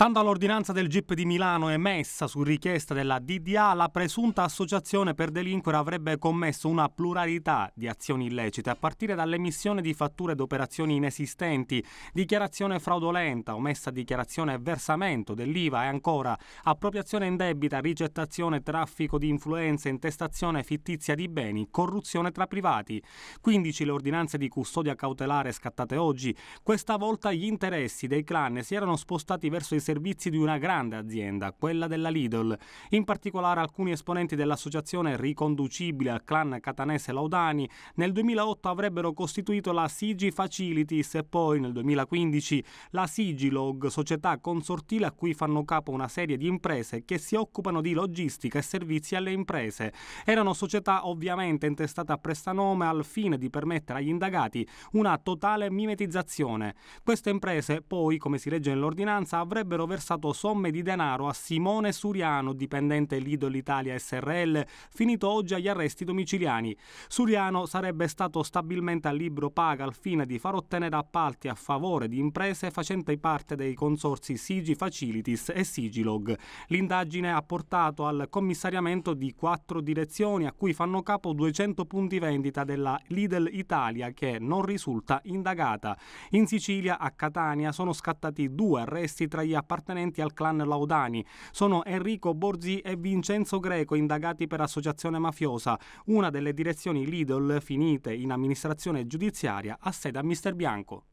Stando all'ordinanza del GIP di Milano emessa su richiesta della DDA, la presunta associazione per delinquere avrebbe commesso una pluralità di azioni illecite, a partire dall'emissione di fatture ed operazioni inesistenti, dichiarazione fraudolenta, omessa dichiarazione e versamento dell'IVA e ancora appropriazione indebita, rigettazione, traffico di influenze, intestazione fittizia di beni, corruzione tra privati. 15 le ordinanze di custodia cautelare scattate oggi. Questa volta gli interessi dei clan si erano spostati verso i servizi di una grande azienda, quella della Lidl. In particolare alcuni esponenti dell'associazione riconducibile al clan catanese Laudani nel 2008 avrebbero costituito la Sigi Facilities e poi nel 2015 la Sigilog, società consortile a cui fanno capo una serie di imprese che si occupano di logistica e servizi alle imprese. Erano società ovviamente intestate a prestanome al fine di permettere agli indagati una totale mimetizzazione. Queste imprese poi, come si legge nell'ordinanza, avrebbero avrebbero versato somme di denaro a Simone Suriano, dipendente Lidl Italia SRL, finito oggi agli arresti domiciliani. Suriano sarebbe stato stabilmente a libro paga al fine di far ottenere appalti a favore di imprese facenti parte dei consorsi Sigi Facilities e Sigilog. L'indagine ha portato al commissariamento di quattro direzioni a cui fanno capo 200 punti vendita della Lidl Italia che non risulta indagata. In Sicilia, a Catania, sono scattati due arresti tra gli appalti appartenenti al clan Laudani. Sono Enrico Borzi e Vincenzo Greco, indagati per associazione mafiosa, una delle direzioni Lidl finite in amministrazione giudiziaria ha sede a Mister Bianco.